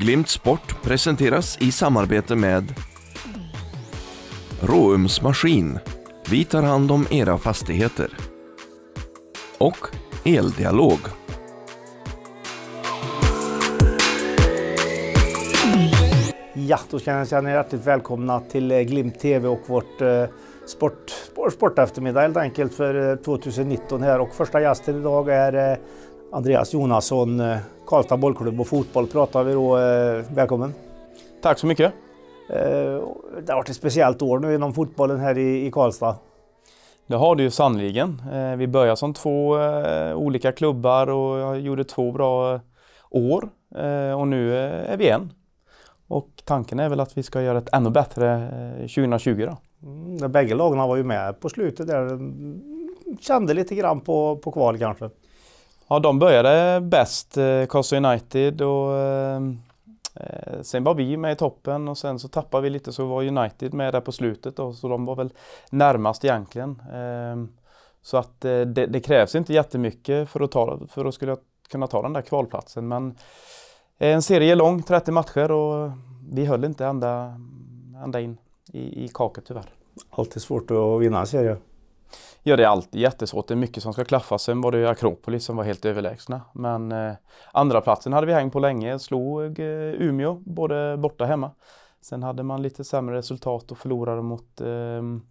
Glimt Sport presenteras i samarbete med Råums Maskin. Vi tar hand om era fastigheter. Och Eldialog. Ja, då ska jag känna hjärtligt välkomna till eh, Glimt TV och vårt eh, sport, sport, sporteftermiddag helt enkelt för 2019 eh, här och första gästen idag är Andreas Jonasson, eh, Karlstad bollklubb och fotboll pratar vi då. Eh, välkommen! Tack så mycket! Eh, det har varit ett speciellt år nu inom fotbollen här i Karlstad. Det har det ju sannoliken. Vi började som två olika klubbar och jag gjorde två bra år och nu är vi en. Och tanken är väl att vi ska göra ett ännu bättre 2020 då. Mm, bägge lagen var ju med på slutet där. Mm, kände lite grann på, på kval kanske. Ja, de började bäst, eh, United och eh, eh, sen var vi med i toppen och sen så tappade vi lite så var United med där på slutet då, så de var väl närmast egentligen. Eh, så att eh, det, det, krävs inte jättemycket för att, ta, för att skulle kunna ta den där kvalplatsen men eh, en serie lång, 30 matcher och vi höll inte ända, ända in i, i kaket tyvärr. Alltid svårt att vinna en serie. Ja det är alltid jättesvårt. Det är mycket som ska klaffa. Sen var det Akropolis som var helt överlägsna. Men eh, andra platsen hade vi hängt på länge. Slog eh, Umeå både borta och hemma. Sen hade man lite sämre resultat och förlorade mot ehm,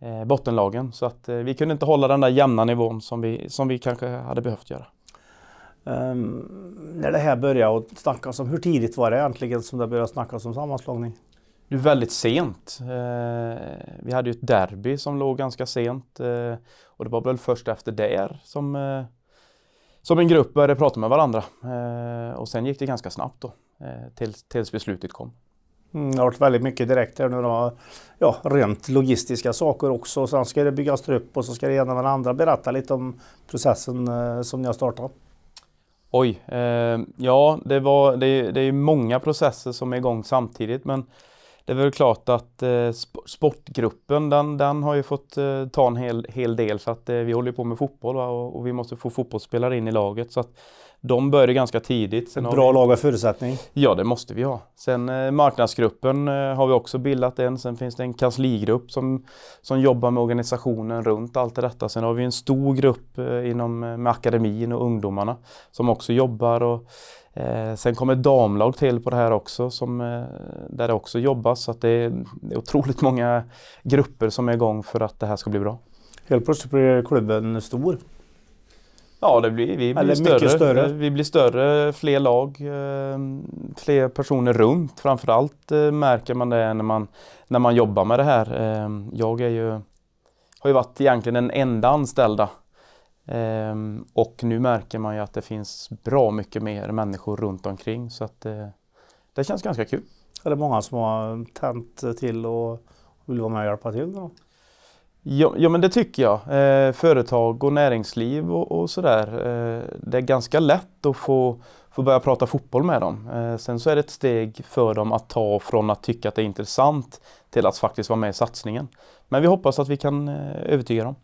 eh, bottenlagen. Så att eh, vi kunde inte hålla den där jämna nivån som vi, som vi kanske hade behövt göra. Um, när det här började att snackas om, hur tidigt var det egentligen som det började snackas om sammanslagning? nu väldigt sent. Eh, vi hade ju ett derby som låg ganska sent eh, och det var väl först efter där som, eh, som en grupp började prata med varandra. Eh, och sen gick det ganska snabbt då, eh, tills, tills beslutet kom. Mm, det har varit väldigt mycket direkt här nu då. Ja, rent logistiska saker också. Sen ska det byggas trupp och så ska det ena med det andra. Berätta lite om processen eh, som ni har startat. Oj, ja det, var, det, det är många processer som är igång samtidigt men det är väl klart att eh, sportgruppen den, den har ju fått eh, ta en hel, hel del för att eh, vi håller på med fotboll va? Och, och, vi måste få fotbollsspelare in i laget. Så att de började ganska tidigt. Sen Bra vi... lag och förutsättning? Ja, det måste vi ha. Sen eh, marknadsgruppen eh, har vi också bildat en. Sen finns det en kansligrupp som, som jobbar med organisationen runt allt detta. Sen har vi en stor grupp eh, inom eh, med akademin och ungdomarna som också jobbar. Och, eh, sen kommer damlag till på det här också som, eh, där det också jobbas. Så det är, det är otroligt många grupper som är igång för att det här ska bli bra. Helt plötsligt blir klubben stor. Ja, det blir, vi, blir större. större. vi blir större, fler lag, ehm, fler personer runt. Framförallt eh, märker man det när man, när man jobbar med det här. Ehm, jag är ju, har ju varit egentligen den enda anställda ehm, och nu märker man ju att det finns bra mycket mer människor runt omkring så att eh, det känns ganska kul. Är det många som har tänt till och vill vara med och hjälpa till? Då? Ja, ja, men det tycker jag. Eh, företag och näringsliv och, och sådär. Eh, det är ganska lätt att få, få börja prata fotboll med dem. Eh, sen så är det ett steg för dem att ta från att tycka att det är intressant till att faktiskt vara med i satsningen. Men vi hoppas att vi kan eh, övertyga dem.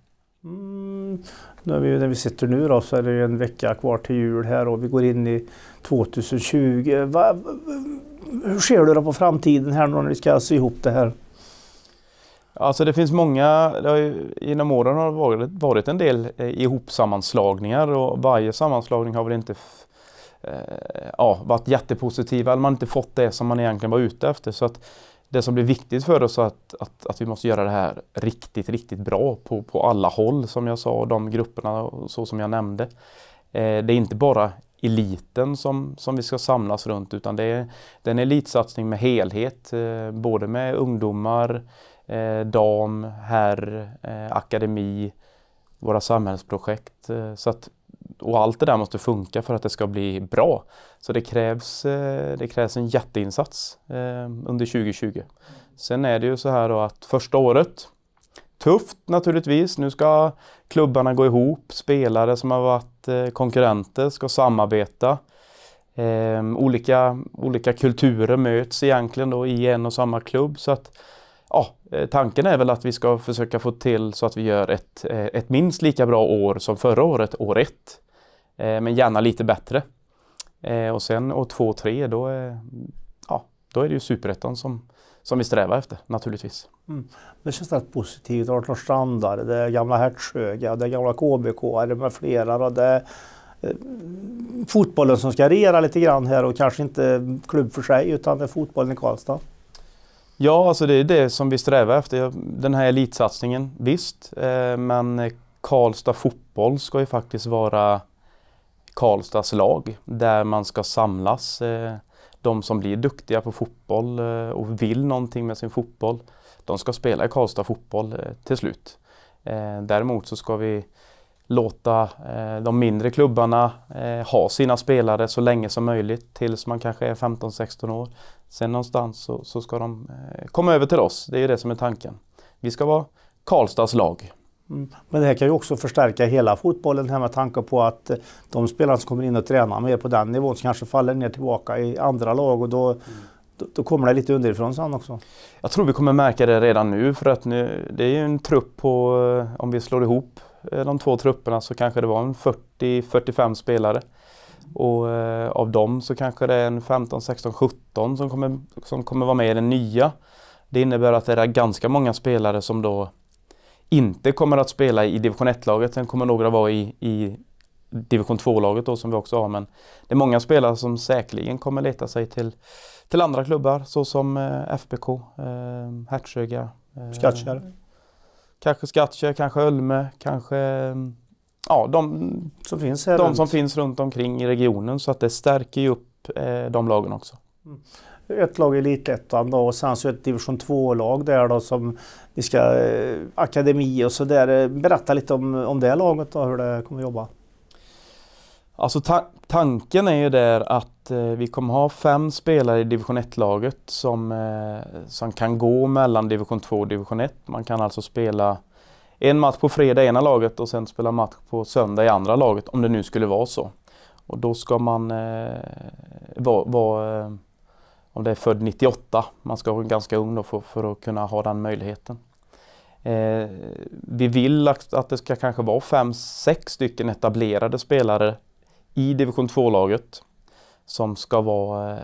Mm. När, vi, när vi sitter nu då, så är det en vecka kvar till jul här och vi går in i 2020. Va, hur ser du då på framtiden här när ni ska sy ihop det här? Alltså det finns många, det har ju, genom åren har det varit, varit en del eh, ihopsammanslagningar och varje sammanslagning har väl inte eh, ja, varit jättepositiva eller man har inte fått det som man egentligen var ute efter. Så att det som blir viktigt för oss är att, att, att vi måste göra det här riktigt, riktigt bra på, på alla håll som jag sa, de grupperna och så som jag nämnde. Eh, det är inte bara eliten som, som vi ska samlas runt utan det är, det är en elitsatsning med helhet, eh, både med ungdomar, Eh, dam, herr, eh, akademi, våra samhällsprojekt. Eh, så att, och allt det där måste funka för att det ska bli bra. Så det krävs, det krävs en jätteinsats under 2020. Sen är det ju så här då att första året, tufft naturligtvis. Nu ska klubbarna gå ihop, spelare som har varit konkurrenter ska samarbeta. olika, olika kulturer möts egentligen då i en och samma klubb. Så att ja, eh, tanken är väl att vi ska försöka få till så att vi gör ett, eh, ett minst lika bra år som förra året, år ett. Eh, men gärna lite bättre. Och sen år två och tre, då, är, ja, då är det ju superettan som, som vi strävar efter naturligtvis. Mm. Det känns rätt positivt. Arthur Strandar, det är gamla Hertsöga, det är gamla KBK med flera. Och det fotbollen som ska regera lite grann här och kanske inte klubb för sig utan det är fotbollen i Karlstad. Ja, alltså det är det som vi strävar efter. Den här elitsatsningen, visst. Eh, men Karlstad fotboll ska ju faktiskt vara Karlstads lag där man ska samlas. Eh, de som blir duktiga på fotboll eh, och vill någonting med sin fotboll, de ska spela i Karlstad fotboll till slut. Däremot så ska vi låta eh, de mindre klubbarna eh, ha sina spelare så länge som möjligt tills man kanske är 15-16 år. Sen någonstans så, ska de eh, komma över till oss. Det är det som är tanken. Vi ska vara Karlstads lag. Mm. Men det här kan ju också förstärka hela fotbollen här med tanke på att de spelare som kommer in och tränar mer på den nivån kanske faller ner tillbaka i andra lag och då, mm. då, då, kommer det lite underifrån sen också. Jag tror vi kommer märka det redan nu för att nu, det är ju en trupp på, om vi slår ihop Eh, de två trupperna så kanske det var en 40-45 spelare. Och eh, av dem så kanske det är en 15, 16, 17 som kommer, som kommer vara med i den nya. Det innebär att det är ganska många spelare som då inte kommer att spela i division 1-laget. Sen kommer några vara i, i division 2-laget då som vi också har. Men det är många spelare som säkerligen kommer leta sig till, till andra klubbar såsom eh, FBK, Hertsöga, Skattkärr. Kanske Skattkärr, kanske Ölme, kanske mm, ja, de, som, finns, de runt. som finns runt omkring i regionen. Så att det stärker ju upp eh, de lagen också. Mm. Ett lag i Elitettan då och sen så ett division 2-lag där då som ni ska, eh, akademi och så där. Eh, berätta lite om, om det laget och hur det kommer att jobba. Alltså ta tanken är ju där att eh, vi kommer ha fem spelare i division 1-laget som, eh, som kan gå mellan division 2 och division 1. Man kan alltså spela en match på fredag i ena laget och sen spela match på söndag i andra laget om det nu skulle vara så. Och då ska man eh, vara, va, eh, om det är född 98, man ska vara ganska ung då för, för att kunna ha den möjligheten. Eh, vi vill att, det ska kanske vara fem, sex stycken etablerade spelare i division 2-laget som ska vara eh,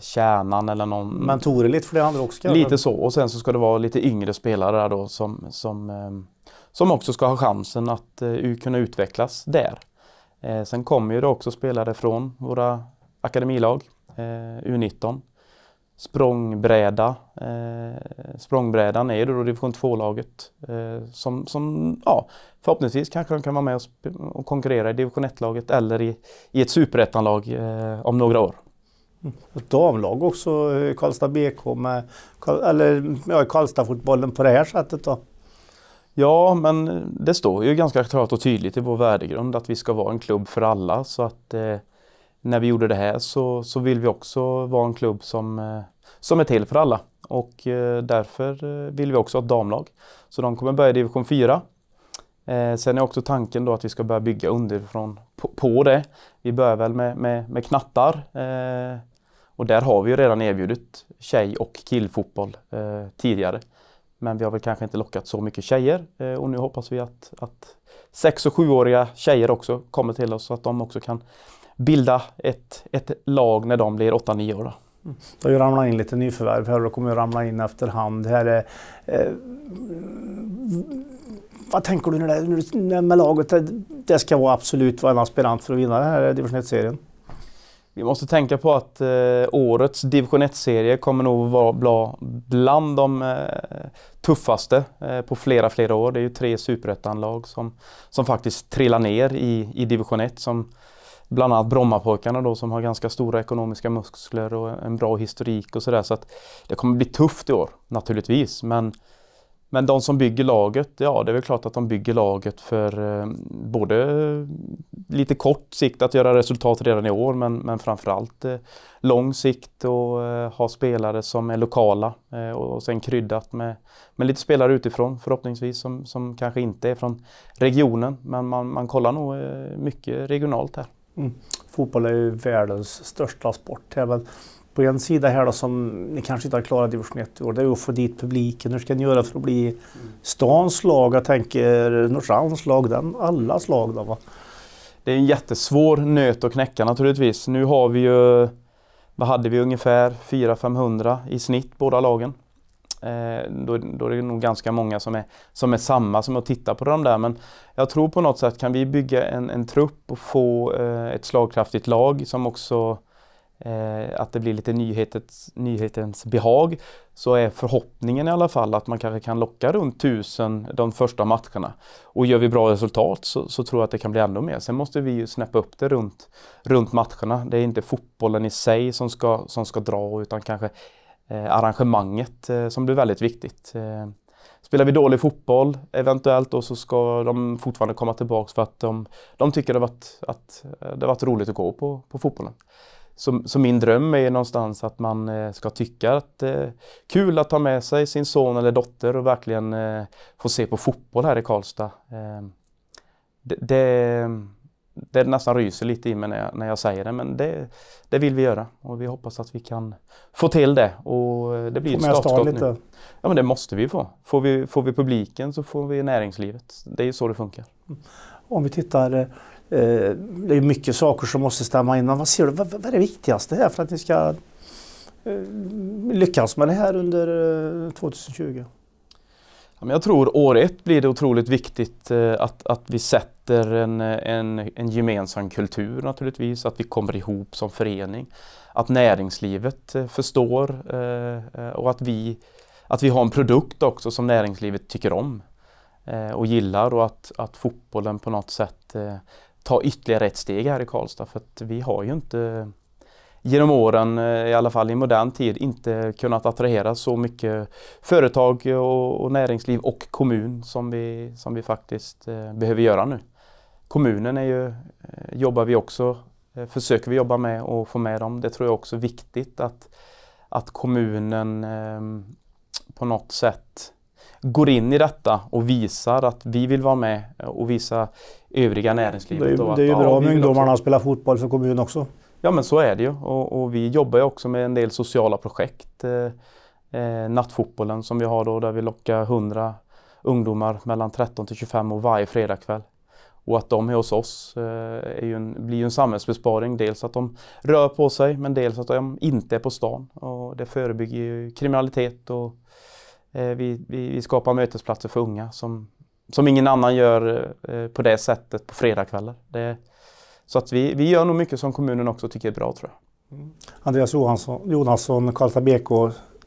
kärnan eller någon... Mentorelite för det andra också kanske? Lite så och sen så ska det vara lite yngre spelare där då som, som, eh, som också ska ha chansen att eh, kunna utvecklas där. Sen kommer ju det också spelare från våra akademilag, U19, språngbräda. Eh, språngbrädan är ju då division 2-laget eh, som, som ja, förhoppningsvis kanske de kan vara med och, och konkurrera i division 1-laget eller i, i ett superettanlag eh, om några år. Mm. Ett damlag också, eh, Karlstad BK med eller, ja, Karlstad-fotbollen på det här sättet då? Ja, men det står ju ganska klart och tydligt i vår värdegrund att vi ska vara en klubb för alla så att eh, när vi gjorde det här så, så vill vi också vara en klubb som, eh, som är till för alla. Och eh, därför eh, vill vi också ha ett damlag. Så de kommer börja i division 4. Sen är också tanken då att vi ska börja bygga underifrån på, på det. Vi börjar väl med, med, med knattar. Och där har vi ju redan erbjudit tjej och killfotboll tidigare. Men vi har väl kanske inte lockat så mycket tjejer och nu hoppas vi att, att 6 och sjuåriga tjejer också kommer till oss så att de också kan bilda ett, ett lag när de blir 8-9 år. Då. Mm. Det har ju ramlat in lite nyförvärv här och det kommer ju ramla in efterhand. Här är, eh, vad tänker du när det, när med laget? Det ska vara absolut vara en aspirant för att vinna den här division 1-serien. Vi måste tänka på att eh, årets division 1-serie kommer nog vara bland de eh, tuffaste eh, på flera, flera år. Det är ju tre superettan-lag som, som faktiskt trillar ner i, i division 1 som, bland annat Brommapojkarna då som har ganska stora ekonomiska muskler och en bra historik och sådär. Så att det kommer bli tufft i år naturligtvis. Men, men de som bygger laget, ja det är väl klart att de bygger laget för eh, både lite kort sikt att göra resultat redan i år men, men framförallt eh, lång sikt och eh, ha spelare som är lokala eh, och, och sen kryddat med, med lite spelare utifrån förhoppningsvis som, som kanske inte är från regionen men man, man kollar nog eh, mycket regionalt här. Mm. Fotboll är ju världens största sporttävlan. På en sida här då som ni kanske inte har klarat i division 1 i år, det är ju att få dit publiken. Hur ska ni göra för att bli stans lag? Jag tänker Norrlands lag, alla slag då va? Det är en jättesvår nöt att knäcka naturligtvis. Nu har vi ju, vad hade vi ungefär, 400-500 i snitt båda lagen. Eh, då, då är det nog ganska många som är, som är samma som har tittat på de där. Men jag tror på något sätt kan vi bygga en, en trupp och få eh, ett slagkraftigt lag som också Eh, att det blir lite nyhetens, nyhetens behag så är förhoppningen i alla fall att man kanske kan locka runt tusen de första matcherna. Och gör vi bra resultat så, så tror jag att det kan bli ännu mer. Sen måste vi ju snäppa upp det runt, runt matcherna. Det är inte fotbollen i sig som ska, som ska dra utan kanske Eh, arrangemanget eh, som blir väldigt viktigt. Eh, spelar vi dålig fotboll eventuellt då så ska de fortfarande komma tillbaks för att de, de tycker det varit, att det varit roligt att gå på, på fotbollen. Så, så, min dröm är någonstans att man ska tycka att det är kul att ta med sig sin son eller dotter och verkligen få se på fotboll här i Karlstad. det, det, det nästan ryser lite i mig när jag, när jag säger det, men det, det vill vi göra och vi hoppas att vi kan få till det. Och det blir ett startskott lite. nu. Ja, men det måste vi få. Får vi, får vi publiken så får vi näringslivet. Det är ju så det funkar. Om vi tittar, eh, det är mycket saker som måste stämma in, men vad ser du, vad, vad är det viktigaste här för att ni ska eh, lyckas med det här under eh, 2020? Jag tror år ett blir det otroligt viktigt eh, att, att vi sätter en, en, en gemensam kultur naturligtvis, att vi kommer ihop som förening, att näringslivet eh, förstår eh, och att vi, att vi har en produkt också som näringslivet tycker om och gillar och att, att fotbollen på något sätt tar ytterligare ett steg här i Karlstad för att vi har ju inte genom åren, eh, i alla fall i modern tid, inte kunnat attrahera så mycket företag och, näringsliv och kommun som vi, som vi faktiskt eh, behöver göra nu. Kommunen är ju, eh, jobbar vi också, försöker vi jobba med och få med dem. Det tror jag också är viktigt att, att kommunen på något sätt går in i detta och visar att vi vill vara med och visa övriga näringslivet. Det är ju, det är ju bra om ungdomarna spelar fotboll för kommunen också. Ja men så är det ju och, och vi jobbar ju också med en del sociala projekt. Eh, eh nattfotbollen som vi har då där vi lockar 100 ungdomar mellan 13 till 25 år varje fredagkväll. Och att de är hos oss eh, är ju en, blir ju en samhällsbesparing. Dels att de rör på sig men dels att de inte är på stan. Och det förebygger ju kriminalitet och eh, vi, vi, vi, skapar mötesplatser för unga som, som ingen annan gör eh, på det sättet på fredagkvällar. Det, så att vi, vi gör nog mycket som kommunen också tycker är bra tror jag. Mm. Andreas Johansson, Jonasson, Karlstad BK,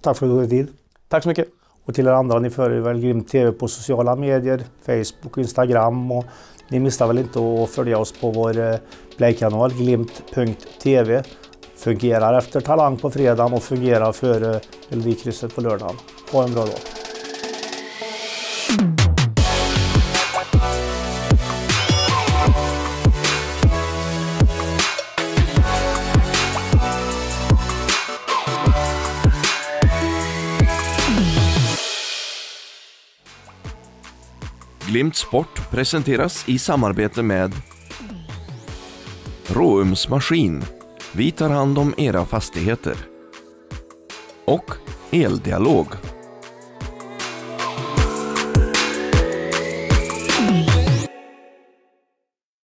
tack för att du tog dig tid. Tack så mycket. Och till er andra, ni följer väl Grym TV på sociala medier, Facebook, Instagram och ni missar väl inte att följa oss på vår eh, Play-kanal, glimt.tv. Fungerar efter Talang på fredag och fungerar före Melodikrysset på lördagen. Ha en bra dag! Glimt Sport presenteras i samarbete med Råums Maskin. Vi tar hand om era fastigheter. Och Eldialog